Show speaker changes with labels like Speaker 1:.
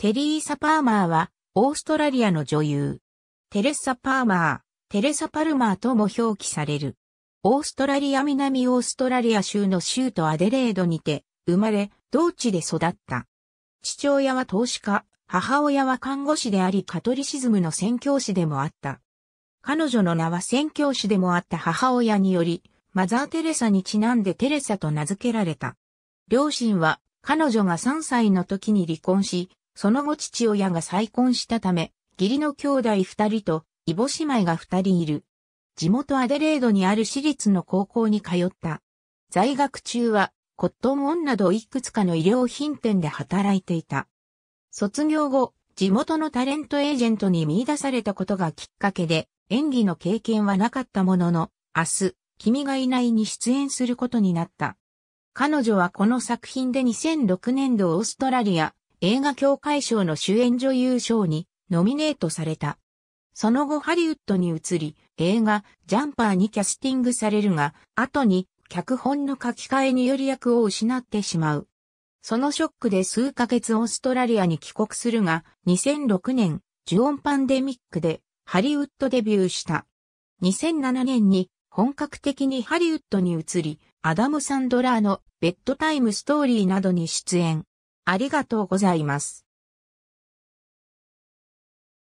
Speaker 1: テリーサ・パーマーは、オーストラリアの女優。テレッサ・パーマー、テレサ・パルマーとも表記される。オーストラリア南オーストラリア州の州都アデレードにて、生まれ、同地で育った。父親は投資家、母親は看護師でありカトリシズムの宣教師でもあった。彼女の名は宣教師でもあった母親により、マザー・テレサにちなんでテレサと名付けられた。両親は彼女が3歳の時に離婚し、その後父親が再婚したため、義理の兄弟二人と、異母姉妹が二人いる。地元アデレードにある私立の高校に通った。在学中は、コットンオンなどいくつかの医療品店で働いていた。卒業後、地元のタレントエージェントに見出されたことがきっかけで、演技の経験はなかったものの、明日、君がいないに出演することになった。彼女はこの作品で2006年度オーストラリア、映画協会賞の主演女優賞にノミネートされた。その後ハリウッドに移り、映画ジャンパーにキャスティングされるが、後に脚本の書き換えにより役を失ってしまう。そのショックで数ヶ月オーストラリアに帰国するが、2006年、ジュオンパンデミックでハリウッドデビューした。2007年に本格的にハリウッドに移り、アダム・サンドラーのベッドタイムストーリーなどに出演。ありがとうございます。